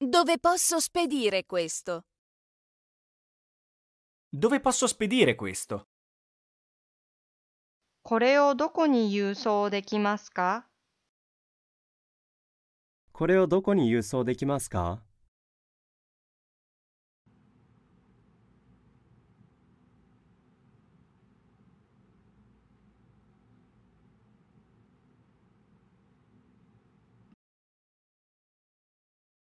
Dove posso spedire questo? Dove posso spedire questo? これをどこに郵送できますかこれをどこに郵送できますか